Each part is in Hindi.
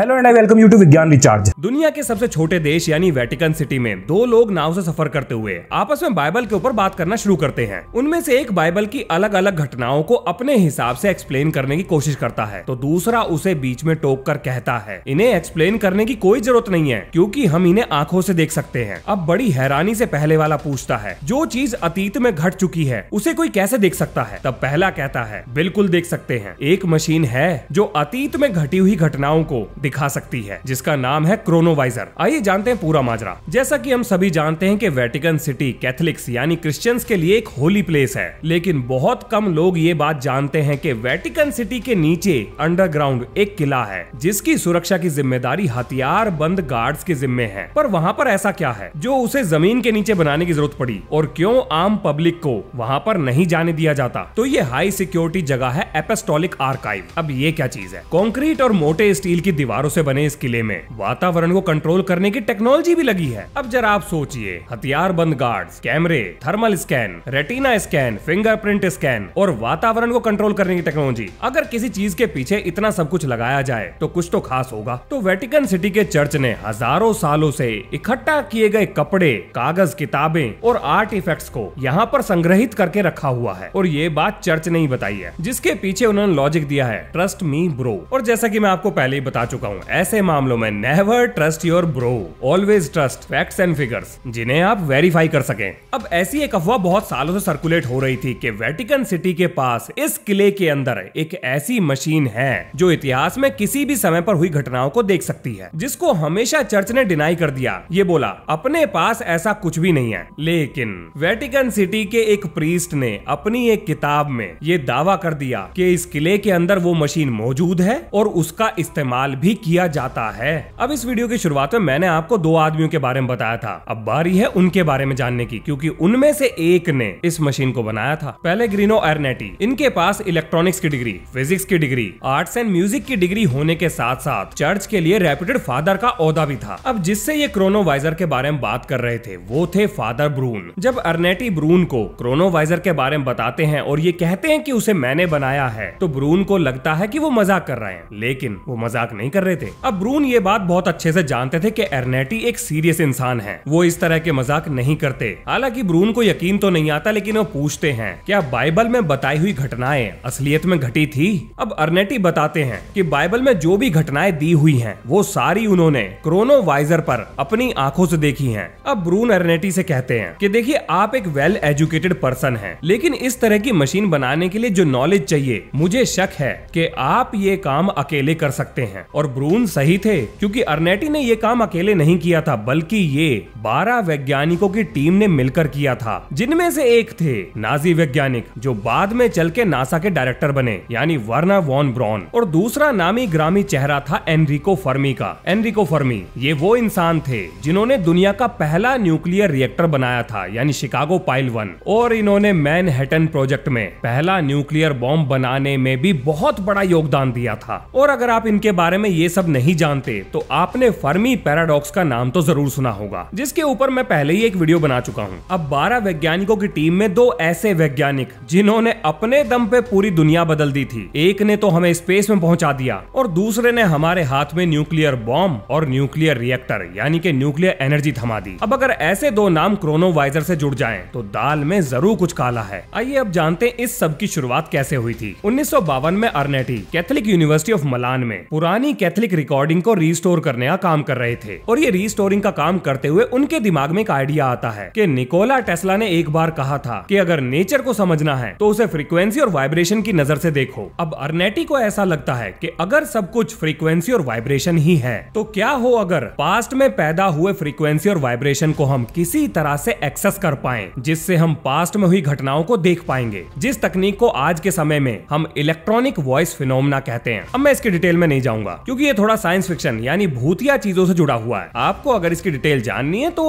hello and welcome you to Vigyan recharge दुनिया के सबसे छोटे देश यानी वेटिकन सिटी में दो लोग नाव से सफर करते हुए आपस में बाइबल के ऊपर बात करना शुरू करते हैं उनमें से एक बाइबल की अलग अलग घटनाओं को अपने हिसाब से एक्सप्लेन करने की कोशिश करता है तो दूसरा उसे बीच में टोक कर कहता है इन्हें एक्सप्लेन करने की कोई जरूरत नहीं है क्यूँकी हम इन्हें आँखों ऐसी देख सकते हैं अब बड़ी हैरानी ऐसी पहले वाला पूछता है जो चीज अतीत में घट चुकी है उसे कोई कैसे देख सकता है तब पहला कहता है बिल्कुल देख सकते हैं एक मशीन है जो अतीत में घटी हुई घटनाओं को दिखा सकती है जिसका नाम है क्रोनोवाइजर आइए जानते हैं पूरा माजरा जैसा की हम सभी जानते हैं की वेटिकन सिटी कैथलिक्स यानी क्रिश्चियन के लिए एक होली प्लेस है लेकिन बहुत कम लोग ये बात जानते हैं की वेटिकन सिटी के नीचे अंडरग्राउंड एक किला है जिसकी सुरक्षा की जिम्मेदारी हथियार बंद गार्ड के जिम्मे है पर वहाँ पर ऐसा क्या है जो उसे जमीन के नीचे बनाने की जरूरत पड़ी और क्यों आम पब्लिक को वहाँ पर नहीं जाने दिया जाता तो ये हाई सिक्योरिटी जगह है एपेस्टोलिक आर्काइव अब ये क्या चीज है कॉन्क्रीट और मोटे स्टील की दीवार हथियारों से बने इस किले में वातावरण को कंट्रोल करने की टेक्नोलॉजी भी लगी है अब जरा आप सोचिए हथियार बंद गार्ड कैमरे thermal scan retina scan fingerprint scan और वातावरण को कंट्रोल करने की टेक्नोलॉजी अगर किसी चीज के पीछे इतना सब कुछ लगाया जाए तो कुछ तो खास होगा तो वेटिकन सिटी के चर्च ने हजारों सालों से इकट्ठा किए गए कपड़े कागज किताबें और आर्ट इफेक्ट को यहाँ पर संग्रहित करके रखा हुआ है और ये बात चर्च ने ही बताई है जिसके पीछे उन्होंने लॉजिक दिया है ट्रस्ट मी ब्रो और जैसा की मैं आपको पहले ही बता चुका हूँ ऐसे मामलों में never trust your bro always trust facts and figures जिन्हें आप वेरीफाई कर सकें अब ऐसी एक अफवाह बहुत सालों से सर्कुलेट हो रही थी कि वेटिकन सिटी के पास इस किले के अंदर एक ऐसी मशीन है जो इतिहास में किसी भी समय पर हुई घटनाओं को देख सकती है जिसको हमेशा चर्च ने डिनाई कर दिया ये बोला अपने पास ऐसा कुछ भी नहीं है लेकिन वेटिकन सिटी के एक प्रीस्ट ने अपनी एक किताब में ये दावा कर दिया कि इस किले के अंदर वो मशीन मौजूद है और उसका इस्तेमाल भी किया जाता है अब इस वीडियो की शुरुआत में मैंने आपको दो आदमियों के बारे में बताया था अब बारी है उनके बारे में जानने की क्योंकि उनमें से एक ने इस मशीन को बनाया था पहले ग्रीनो एरनेटी इनके पास इलेक्ट्रॉनिक्स की डिग्री फिजिक्स की डिग्री आर्ट्स एंड म्यूजिक की डिग्री होने के साथ साथ चर्च के लिए रेप्यूटेड फादर का औहदा भी था अब जिससे ये क्रोनोवाइजर के बारे में बात कर रहे थे वो थे फादर ब्रून जब अर्नेटी ब्रून को क्रोनोवाइजर के बारे में बताते हैं और ये कहते हैं कि उसे मैंने बनाया है तो ब्रून को लगता है कि वो मजाक कर रहे हैं लेकिन वो मजाक नहीं कर कर रहे थे अब ब्रून ये बात बहुत अच्छे से जानते थे कि एरनेटी एक सीरियस इंसान है वो इस तरह के मजाक नहीं करते हालांकि ब्रून को यकीन तो नहीं आता लेकिन वो पूछते हैं क्या बाइबल में बताई हुई घटनाएं असलियत में घटी थी अब अर्नेटी बताते हैं की बाइबल में जो भी घटनाएं दी हुई है वो सारी उन्होंने क्रोनो वाइजर पर अपनी आंखों से देखी है अब ब्रून अर्नेटी से कहते हैं की देखिए आप एक वेल एजुकेटेड पर्सन है लेकिन इस तरह की मशीन बनाने के लिए जो नॉलेज चाहिए मुझे शक है कि आप ये काम अकेले कर सकते हैं और ब्रून सही थे क्योंकि अर्नेटी ने ये काम अकेले नहीं किया था बल्कि ये बारह वैज्ञानिकों की टीम ने मिलकर किया था जिनमें से एक थे नाजी वैज्ञानिक जो बाद में चल के नासा के डायरेक्टर बने यानी वर्ना वॉन ब्रॉन और दूसरा नामी ग्रामी चेहरा था एनरिको फर्मी का एनरिको फर्मी ये वो इंसान थे जिन्होंने दुनिया का पहला न्यूक्लियर रिएक्टर बनाया था यानी शिकागो पाइल वन और इन्होंने हेटन प्रोजेक्ट में पहला न्यूक्लियर बॉम्ब बनाने में भी बहुत बड़ा योगदान दिया था और अगर आप इनके बारे में ये सब नहीं जानते तो आपने फर्मी पैराडॉक्स का नाम तो जरूर सुना होगा जिसके ऊपर मैं पहले ही एक वीडियो बना चुका हूँ अब बारह वैज्ञानिकों की टीम में दो ऐसे वैज्ञानिक जिन्होंने अपने दम पे पूरी दुनिया बदल दी थी एक ने तो हमें स्पेस में पहुंचा दिया और दूसरे ने हमारे हाथ में न्यूक्लियर बॉम्ब और न्यूक्लियर रिएक्टर यानी कि न्यूक्लियर एनर्जी थमा दी अब अगर ऐसे दो नाम क्रोनोवाइजर से जुड़ जाएं तो दाल में जरूर कुछ काला है आइए अब जानते हैं इस सब की शुरुआत कैसे हुई थी उन्नीस में अर्नेटी कैथोलिक यूनिवर्सिटी ऑफ मलान में पुरानी कैथलिक रिकॉर्डिंग को रिस्टोर करने का काम कर रहे थे और ये रिस्टोरिंग का काम करते हुए उनके दिमाग में एक आइडिया आता है की निकोला टेस्ला ने एक बार कहा था की अगर नेचर को समझना है तो उसे फ्रीक्वेंसी और वाइब्रेशन की नजर से देखो अब अर्नेटी को ऐसा लगता है की अगर सब कुछ फ्रीक्वेंसी और वाइब्रेशन ही है तो क्या हो अगर पास्ट में पैदा हुए फ्रीक्वेंसी और वाइब्रेशन को हम किसी तरह से एक्सेस कर पाए जिससे हम पास्ट में हुई घटनाओं को देख पाएंगे जिस तकनीक को आज के समय में हम इलेक्ट्रॉनिक वॉइस फिनोमना कहते हैं अब मैं इसकी डिटेल में नहीं जाऊंगा क्योंकि क्योंकि ये थोड़ा साइंस फिक्शन यानी भूतिया चीजों से जुड़ा हुआ है आपको अगर इसकी डिटेल जाननी है तो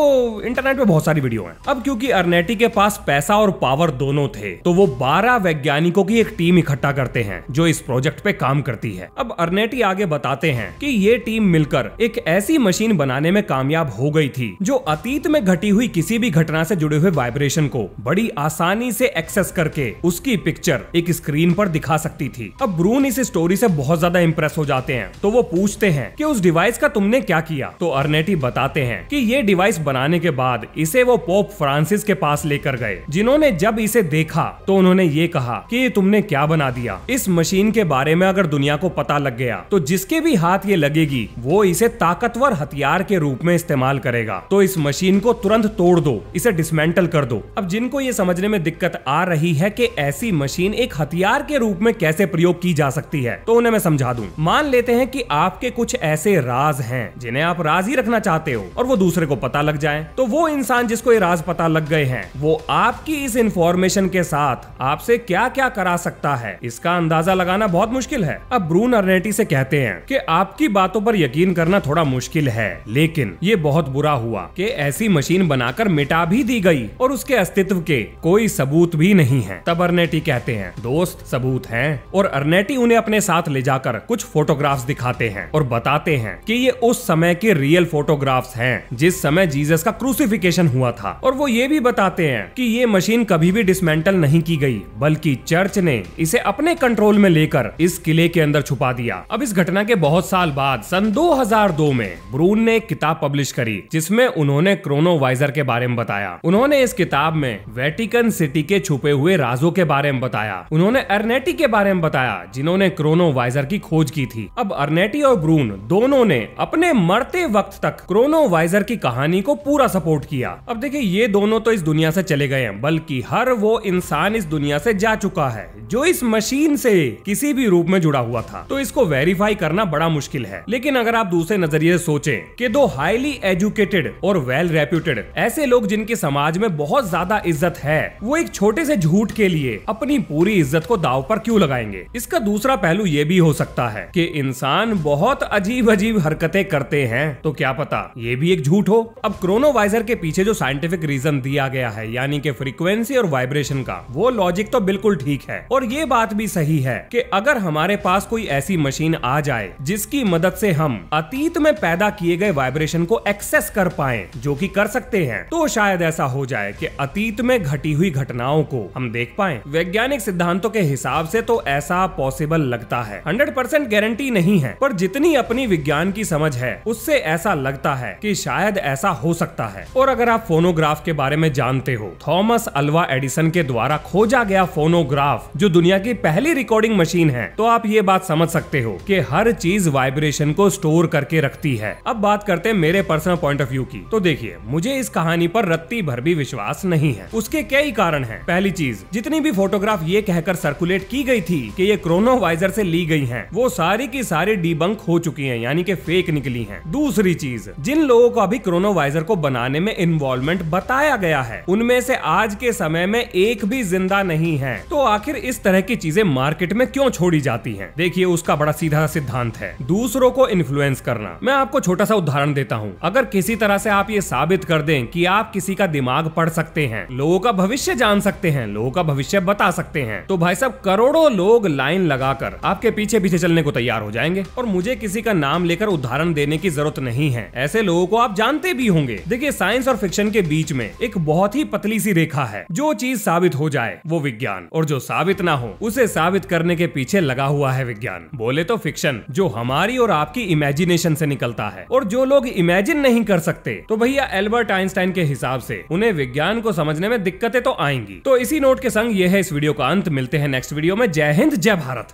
इंटरनेट पे बहुत सारी वीडियो हैं अब क्योंकि अर्नेटी के पास पैसा और पावर दोनों थे तो वो बारह वैज्ञानिकों की एक टीम इकट्ठा करते हैं जो इस प्रोजेक्ट पे काम करती है अब अर्नेटी आगे बताते हैं की ये टीम मिलकर एक ऐसी मशीन बनाने में कामयाब हो गई थी जो अतीत में घटी हुई किसी भी घटना से जुड़े हुए वाइब्रेशन को बड़ी आसानी से एक्सेस करके उसकी पिक्चर एक स्क्रीन पर दिखा सकती थी अब ब्रून इस स्टोरी से बहुत ज्यादा इम्प्रेस हो जाते हैं तो वो पूछते हैं कि उस डिवाइस का तुमने क्या किया तो अर्नेटी बताते हैं कि ये डिवाइस बनाने के बाद इसे वो पोप फ्रांसिस के पास लेकर गए जिन्होंने जब इसे देखा तो उन्होंने ये कहा कि तुमने क्या बना दिया इस मशीन के बारे में अगर दुनिया को पता लग गया तो जिसके भी हाथ ये लगेगी वो इसे ताकतवर हथियार के रूप में इस्तेमाल करेगा तो इस मशीन को तुरंत तोड़ दो इसे डिसमेंटल कर दो अब जिनको ये समझने में दिक्कत आ रही है की ऐसी मशीन एक हथियार के रूप में कैसे प्रयोग की जा सकती है तो उन्हें मैं समझा दूँ मान लेते हैं की आपके कुछ ऐसे राज हैं जिन्हें आप राज ही रखना चाहते हो और वो दूसरे को पता लग जाए तो वो इंसान जिसको ये राज पता लग गए हैं वो आपकी इस इंफॉर्मेशन के साथ आपसे क्या क्या करा सकता है इसका अंदाजा लगाना बहुत मुश्किल है अब ब्रून अर्नेटी से कहते हैं कि आपकी बातों पर यकीन करना थोड़ा मुश्किल है लेकिन ये बहुत बुरा हुआ कि ऐसी मशीन बनाकर मिटा भी दी गई और उसके अस्तित्व के कोई सबूत भी नहीं है तब अर्नेटी कहते हैं दोस्त सबूत है और अर्नेटी उन्हें अपने साथ ले जाकर कुछ फोटोग्राफ्स दिखाते आते हैं और बताते हैं कि ये उस समय के रियल फोटोग्राफ्स हैं जिस समय जीसस का क्रूसिफिकेशन हुआ था और वो ये भी बताते हैं कि ये मशीन कभी भी डिसमेंटल नहीं की गई बल्कि चर्च ने इसे अपने कंट्रोल में लेकर इस किले के अंदर छुपा दिया अब इस घटना के बहुत साल बाद सन 2002 में ब्रून ने एक किताब पब्लिश करी जिसमें उन्होंने क्रोनोवाइजर के बारे में बताया उन्होंने इस किताब में वेटिकन सिटी के छुपे हुए राजों के बारे में बताया उन्होंने अर्नेटी के बारे में बताया जिन्होंने क्रोनोवाइजर की खोज की थी अब अर्नेटी मैटी और ब्रून दोनों ने अपने मरते वक्त तक क्रोनो वाइजर की कहानी को पूरा सपोर्ट किया अब देखिए ये दोनों तो इस दुनिया से चले गए हैं बल्कि हर वो इंसान इस दुनिया से जा चुका है जो इस मशीन से किसी भी रूप में जुड़ा हुआ था तो इसको वेरीफाई करना बड़ा मुश्किल है लेकिन अगर आप दूसरे नजरिए सोचे कि दो हाईली एजुकेटेड और वेल रेप्यूटेड ऐसे लोग जिनके समाज में बहुत ज्यादा इज्जत है वो एक छोटे से झूठ के लिए अपनी पूरी इज्जत को दाव पर क्यों लगाएंगे इसका दूसरा पहलू ये भी हो सकता है कि इंसान इंसान बहुत अजीब अजीब हरकतें करते हैं तो क्या पता ये भी एक झूठ हो अब क्रोनोवाइजर के पीछे जो साइंटिफिक रीजन दिया गया है यानी कि फ्रीक्वेंसी और वाइब्रेशन का वो लॉजिक तो बिल्कुल ठीक है और ये बात भी सही है कि अगर हमारे पास कोई ऐसी मशीन आ जाए जिसकी मदद से हम अतीत में पैदा किए गए वाइब्रेशन को एक्सेस कर पाए जो कि कर सकते हैं तो शायद ऐसा हो जाए कि अतीत में घटी हुई घटनाओं को हम देख पाए वैज्ञानिक सिद्धांतों के हिसाब से तो ऐसा पॉसिबल लगता है 100% गारंटी नहीं है पर जितनी अपनी विज्ञान की समझ है उससे ऐसा लगता है कि शायद ऐसा हो सकता है और अगर आप फोनोग्राफ के बारे में जानते हो थॉमस अल्वा एडिसन के द्वारा खोजा गया फोनोग्राफ जो दुनिया की पहली रिकॉर्डिंग मशीन है तो आप ये बात समझ सकते हो कि हर चीज वाइब्रेशन को स्टोर करके रखती है अब बात करते हैं मेरे पर्सनल पॉइंट ऑफ व्यू की तो देखिए मुझे इस कहानी पर रत्ती भर भी विश्वास नहीं है उसके कई कारण हैं पहली चीज जितनी भी फोटोग्राफ ये कहकर सर्कुलेट की गई थी कि ये क्रोनोवाइजर से ली गई हैं वो सारी की सारी डी डीबंक हो चुकी हैं यानी कि फेक निकली हैं दूसरी चीज जिन लोगों का भी क्रोनोवाइजर को बनाने में इन्वॉल्वमेंट बताया गया है उनमें से आज के समय में एक भी जिंदा नहीं है तो आखिर इस तरह की चीजें मार्केट में क्यों छोड़ी जाती है देखिए उसका बड़ा सीधा सिद्धांत है दूसरों को इन्फ्लुएंस करना मैं आपको छोटा सा उदाहरण देता हूँ अगर किसी तरह से आप ये साबित कर दें कि आप किसी का दिमाग पढ़ सकते हैं लोगों का भविष्य जान सकते हैं लोगों का भविष्य बता सकते हैं तो भाई साहब करोड़ों लोग लाइन लगाकर आपके पीछे पीछे चलने को तैयार हो जाएंगे और मुझे किसी का नाम लेकर उदाहरण देने की जरूरत नहीं है ऐसे लोगों को आप जानते भी होंगे देखिए साइंस और फिक्शन के बीच में एक बहुत ही पतली सी रेखा है जो चीज साबित हो जाए वो विज्ञान और जो साबित ना हो उसे साबित करने के पीछे लगा हुआ है विज्ञान बोले तो फिक्शन जो हमारी और आपकी इमेजिनेशन से निकलता है और जो लोग इमेजिन नहीं कर सकते तो भैया एल्बर्ट आइंस्टाइन के हिसाब से उन्हें विज्ञान को समझने में दिक्कतें तो आएंगी तो इसी नोट के संग यह है इस वीडियो का अंत मिलते हैं नेक्स्ट वीडियो में जय हिंद जय भारत